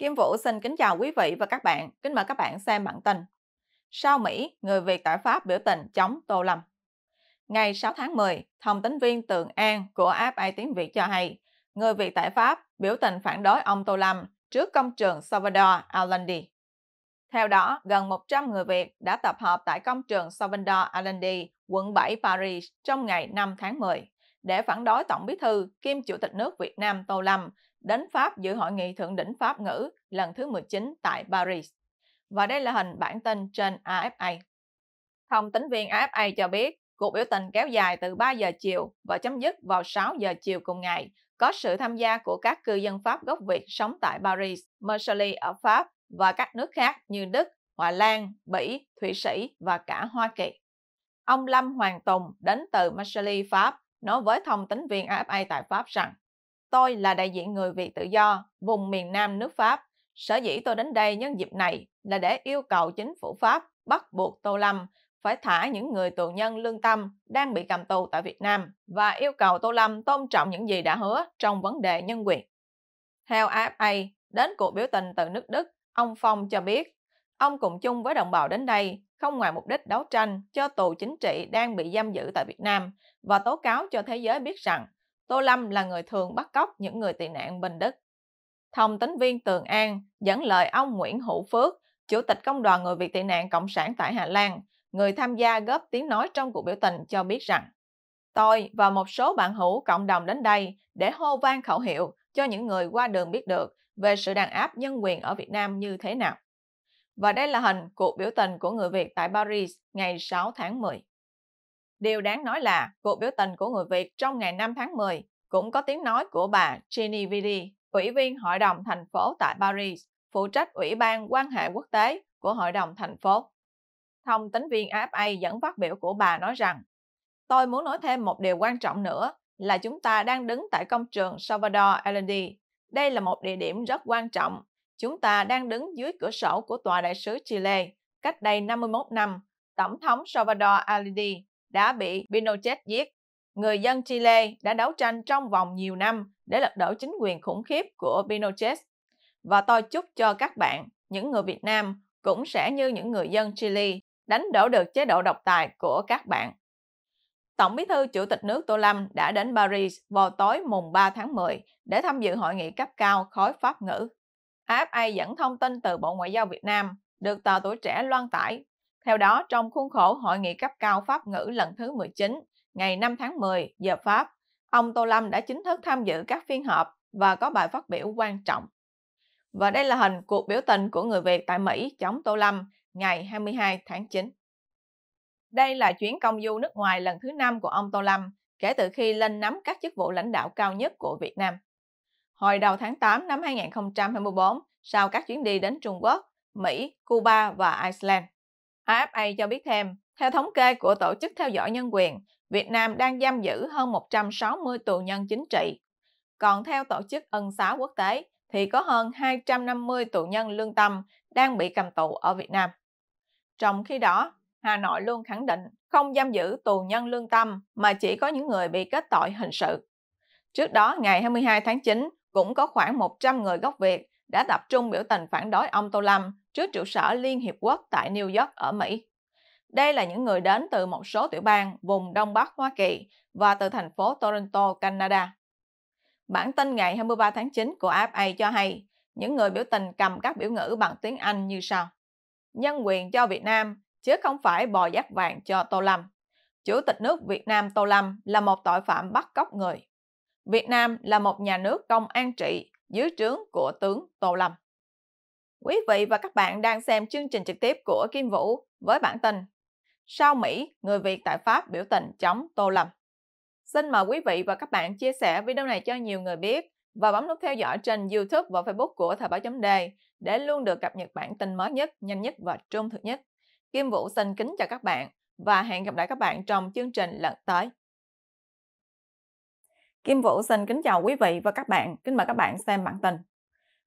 Kim Vũ xin kính chào quý vị và các bạn. Kính mời các bạn xem bản tin. Sao Mỹ, người Việt tại Pháp biểu tình chống Tô Lâm. Ngày 6 tháng 10, thông tin viên Tường An của FA Tiếng Việt cho hay, người Việt tại Pháp biểu tình phản đối ông Tô Lâm trước công trường Salvador Allende. Theo đó, gần 100 người Việt đã tập hợp tại công trường Salvador Allende, quận 7 Paris trong ngày 5 tháng 10 để phản đối Tổng Bí thư kiêm Chủ tịch nước Việt Nam Tô Lâm đến Pháp dự hội nghị thượng đỉnh Pháp ngữ lần thứ 19 tại Paris. Và đây là hình bản tin trên AFA. Thông tính viên AFA cho biết, cuộc biểu tình kéo dài từ 3 giờ chiều và chấm dứt vào 6 giờ chiều cùng ngày, có sự tham gia của các cư dân Pháp gốc Việt sống tại Paris, Marseille ở Pháp và các nước khác như Đức, Hòa Lan, Bỉ, Thụy Sĩ và cả Hoa Kỳ. Ông Lâm Hoàng Tùng đến từ Marseille, Pháp nói với thông tấn viên AFA tại Pháp rằng Tôi là đại diện người Việt tự do, vùng miền Nam nước Pháp. Sở dĩ tôi đến đây nhân dịp này là để yêu cầu chính phủ Pháp bắt buộc Tô Lâm phải thả những người tù nhân lương tâm đang bị cầm tù tại Việt Nam và yêu cầu Tô Lâm tôn trọng những gì đã hứa trong vấn đề nhân quyền. Theo AFA, đến cuộc biểu tình từ nước Đức, ông Phong cho biết, ông cùng chung với đồng bào đến đây không ngoài mục đích đấu tranh cho tù chính trị đang bị giam giữ tại Việt Nam và tố cáo cho thế giới biết rằng Tô Lâm là người thường bắt cóc những người tị nạn bên Đức. Thông tính viên Tường An dẫn lời ông Nguyễn Hữu Phước, Chủ tịch Công đoàn Người Việt tị nạn Cộng sản tại Hà Lan, người tham gia góp tiếng nói trong cuộc biểu tình cho biết rằng Tôi và một số bạn hữu cộng đồng đến đây để hô vang khẩu hiệu cho những người qua đường biết được về sự đàn áp nhân quyền ở Việt Nam như thế nào. Và đây là hình cuộc biểu tình của người Việt tại Paris ngày 6 tháng 10. Điều đáng nói là cuộc biểu tình của người Việt trong ngày 5 tháng 10 cũng có tiếng nói của bà Jenny Vidi, Ủy viên Hội đồng thành phố tại Paris, phụ trách Ủy ban quan hệ quốc tế của Hội đồng thành phố. Thông tính viên AFA dẫn phát biểu của bà nói rằng Tôi muốn nói thêm một điều quan trọng nữa là chúng ta đang đứng tại công trường Salvador Allende. Đây là một địa điểm rất quan trọng Chúng ta đang đứng dưới cửa sổ của Tòa đại sứ Chile. Cách đây 51 năm, Tổng thống Salvador Allende đã bị Pinochet giết. Người dân Chile đã đấu tranh trong vòng nhiều năm để lật đổ chính quyền khủng khiếp của Pinochet. Và tôi chúc cho các bạn, những người Việt Nam, cũng sẽ như những người dân Chile đánh đổ được chế độ độc tài của các bạn. Tổng bí thư Chủ tịch nước Tô Lâm đã đến Paris vào tối mùng 3 tháng 10 để tham dự hội nghị cấp cao khối Pháp ngữ AFA dẫn thông tin từ Bộ Ngoại giao Việt Nam được tờ tuổi trẻ loan tải. Theo đó, trong khuôn khổ hội nghị cấp cao Pháp ngữ lần thứ 19, ngày 5 tháng 10 giờ Pháp, ông Tô Lâm đã chính thức tham dự các phiên họp và có bài phát biểu quan trọng. Và đây là hình cuộc biểu tình của người Việt tại Mỹ chống Tô Lâm ngày 22 tháng 9. Đây là chuyến công du nước ngoài lần thứ 5 của ông Tô Lâm kể từ khi lên nắm các chức vụ lãnh đạo cao nhất của Việt Nam hồi đầu tháng 8 năm 2024 sau các chuyến đi đến Trung Quốc, Mỹ, Cuba và Iceland. AFA cho biết thêm, theo thống kê của Tổ chức Theo dõi Nhân quyền, Việt Nam đang giam giữ hơn 160 tù nhân chính trị. Còn theo Tổ chức Ân xá Quốc tế, thì có hơn 250 tù nhân lương tâm đang bị cầm tù ở Việt Nam. Trong khi đó, Hà Nội luôn khẳng định không giam giữ tù nhân lương tâm mà chỉ có những người bị kết tội hình sự. Trước đó, ngày 22 tháng 9, cũng có khoảng 100 người gốc Việt đã tập trung biểu tình phản đối ông Tô Lâm trước trụ sở Liên Hiệp Quốc tại New York ở Mỹ. Đây là những người đến từ một số tiểu bang vùng Đông Bắc Hoa Kỳ và từ thành phố Toronto, Canada. Bản tin ngày 23 tháng 9 của AFA cho hay những người biểu tình cầm các biểu ngữ bằng tiếng Anh như sau. Nhân quyền cho Việt Nam, chứ không phải bò giác vàng cho Tô Lâm. Chủ tịch nước Việt Nam Tô Lâm là một tội phạm bắt cóc người. Việt Nam là một nhà nước công an trị dưới trướng của tướng Tô Lâm. Quý vị và các bạn đang xem chương trình trực tiếp của Kim Vũ với bản tin Sao Mỹ, người Việt tại Pháp biểu tình chống Tô Lâm. Xin mời quý vị và các bạn chia sẻ video này cho nhiều người biết và bấm nút theo dõi trên YouTube và Facebook của Thời báo chấm đề để luôn được cập nhật bản tin mới nhất, nhanh nhất và trung thực nhất. Kim Vũ xin kính chào các bạn và hẹn gặp lại các bạn trong chương trình lần tới. Kim Vũ xin kính chào quý vị và các bạn, kính mời các bạn xem bản tin.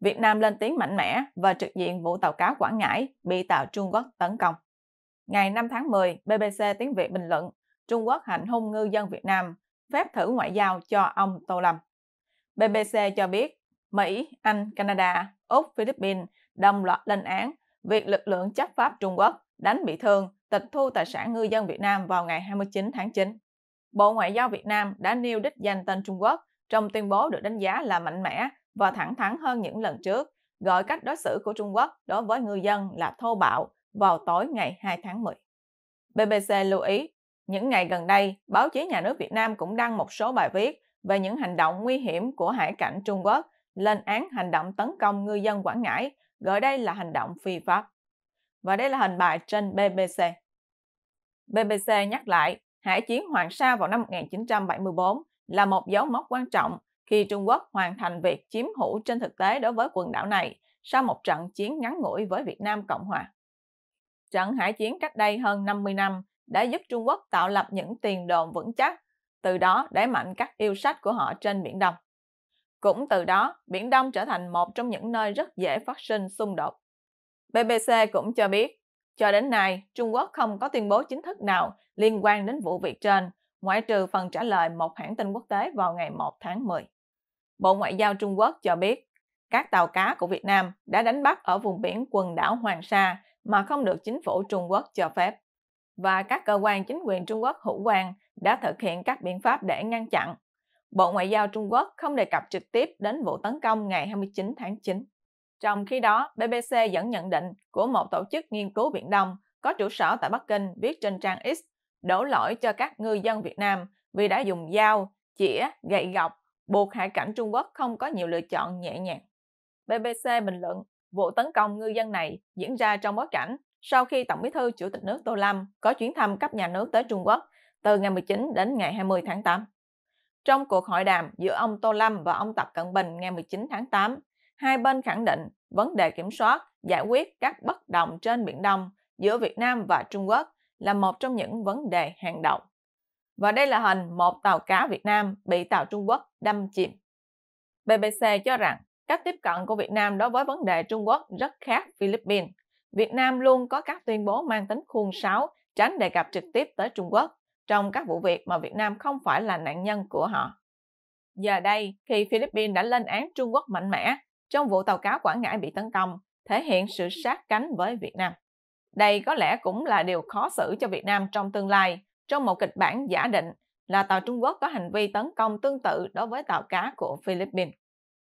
Việt Nam lên tiếng mạnh mẽ và trực diện vụ tàu cá Quảng Ngãi bị tàu Trung Quốc tấn công. Ngày 5 tháng 10, BBC tiếng Việt bình luận Trung Quốc hành hung ngư dân Việt Nam, phép thử ngoại giao cho ông Tô Lâm. BBC cho biết Mỹ, Anh, Canada, Úc, Philippines đồng loạt lên án việc lực lượng chấp pháp Trung Quốc đánh bị thương, tịch thu tài sản ngư dân Việt Nam vào ngày 29 tháng 9. Bộ Ngoại giao Việt Nam đã nêu đích danh tên Trung Quốc trong tuyên bố được đánh giá là mạnh mẽ và thẳng thắn hơn những lần trước, gọi cách đối xử của Trung Quốc đối với ngư dân là thô bạo vào tối ngày 2 tháng 10. BBC lưu ý, những ngày gần đây, báo chí nhà nước Việt Nam cũng đăng một số bài viết về những hành động nguy hiểm của hải cảnh Trung Quốc, lên án hành động tấn công ngư dân Quảng Ngãi, gọi đây là hành động phi pháp. Và đây là hình bài trên BBC. BBC nhắc lại, Hải chiến Hoàng Sa vào năm 1974 là một dấu mốc quan trọng khi Trung Quốc hoàn thành việc chiếm hữu trên thực tế đối với quần đảo này sau một trận chiến ngắn ngủi với Việt Nam Cộng Hòa. Trận hải chiến cách đây hơn 50 năm đã giúp Trung Quốc tạo lập những tiền đồn vững chắc, từ đó đẩy mạnh các yêu sách của họ trên Biển Đông. Cũng từ đó, Biển Đông trở thành một trong những nơi rất dễ phát sinh xung đột. BBC cũng cho biết, cho đến nay, Trung Quốc không có tuyên bố chính thức nào liên quan đến vụ việc trên, ngoại trừ phần trả lời một hãng tin quốc tế vào ngày 1 tháng 10. Bộ Ngoại giao Trung Quốc cho biết, các tàu cá của Việt Nam đã đánh bắt ở vùng biển quần đảo Hoàng Sa mà không được chính phủ Trung Quốc cho phép. Và các cơ quan chính quyền Trung Quốc hữu quan đã thực hiện các biện pháp để ngăn chặn. Bộ Ngoại giao Trung Quốc không đề cập trực tiếp đến vụ tấn công ngày 29 tháng 9. Trong khi đó, BBC dẫn nhận định của một tổ chức nghiên cứu Biển Đông có trụ sở tại Bắc Kinh viết trên trang X đổ lỗi cho các ngư dân Việt Nam vì đã dùng dao, chĩa, gậy gọc buộc hải cảnh Trung Quốc không có nhiều lựa chọn nhẹ nhàng. BBC bình luận vụ tấn công ngư dân này diễn ra trong bối cảnh sau khi Tổng bí thư Chủ tịch nước Tô Lâm có chuyến thăm cấp nhà nước tới Trung Quốc từ ngày 19 đến ngày 20 tháng 8. Trong cuộc hội đàm giữa ông Tô Lâm và ông Tập Cận Bình ngày 19 tháng 8, hai bên khẳng định vấn đề kiểm soát, giải quyết các bất đồng trên Biển Đông giữa Việt Nam và Trung Quốc là một trong những vấn đề hàng đầu. Và đây là hình một tàu cá Việt Nam bị tàu Trung Quốc đâm chìm. BBC cho rằng cách tiếp cận của Việt Nam đối với vấn đề Trung Quốc rất khác Philippines. Việt Nam luôn có các tuyên bố mang tính khuôn sáo, tránh đề cập trực tiếp tới Trung Quốc trong các vụ việc mà Việt Nam không phải là nạn nhân của họ. Giờ đây, khi Philippines đã lên án Trung Quốc mạnh mẽ, trong vụ tàu cá Quảng Ngãi bị tấn công, thể hiện sự sát cánh với Việt Nam. Đây có lẽ cũng là điều khó xử cho Việt Nam trong tương lai, trong một kịch bản giả định là tàu Trung Quốc có hành vi tấn công tương tự đối với tàu cá của Philippines.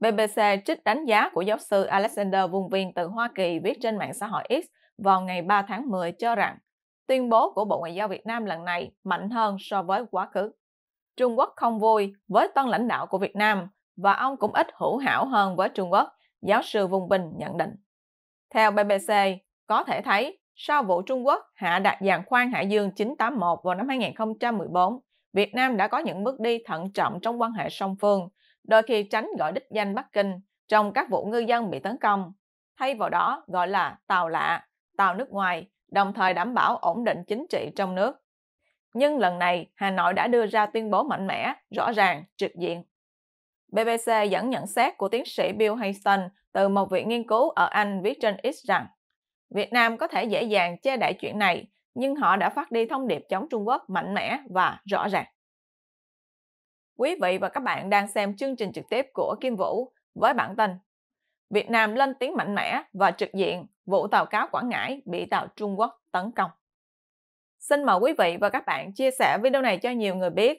BBC trích đánh giá của giáo sư Alexander Vung Viên từ Hoa Kỳ viết trên mạng xã hội X vào ngày 3 tháng 10 cho rằng tuyên bố của Bộ Ngoại giao Việt Nam lần này mạnh hơn so với quá khứ. Trung Quốc không vui với tân lãnh đạo của Việt Nam và ông cũng ít hữu hảo hơn với Trung Quốc, giáo sư Vung Bình nhận định. Theo BBC, có thể thấy sau vụ Trung Quốc hạ đặt giàn khoan Hải Dương 981 vào năm 2014, Việt Nam đã có những bước đi thận trọng trong quan hệ song phương, đôi khi tránh gọi đích danh Bắc Kinh trong các vụ ngư dân bị tấn công, thay vào đó gọi là tàu lạ, tàu nước ngoài, đồng thời đảm bảo ổn định chính trị trong nước. Nhưng lần này, Hà Nội đã đưa ra tuyên bố mạnh mẽ, rõ ràng, trực diện BBC dẫn nhận xét của tiến sĩ Bill Hayton từ một viện nghiên cứu ở Anh viết trên X rằng Việt Nam có thể dễ dàng che đậy chuyện này, nhưng họ đã phát đi thông điệp chống Trung Quốc mạnh mẽ và rõ ràng. Quý vị và các bạn đang xem chương trình trực tiếp của Kim Vũ với bản tin Việt Nam lên tiếng mạnh mẽ và trực diện vụ tàu cá Quảng Ngãi bị tàu Trung Quốc tấn công. Xin mời quý vị và các bạn chia sẻ video này cho nhiều người biết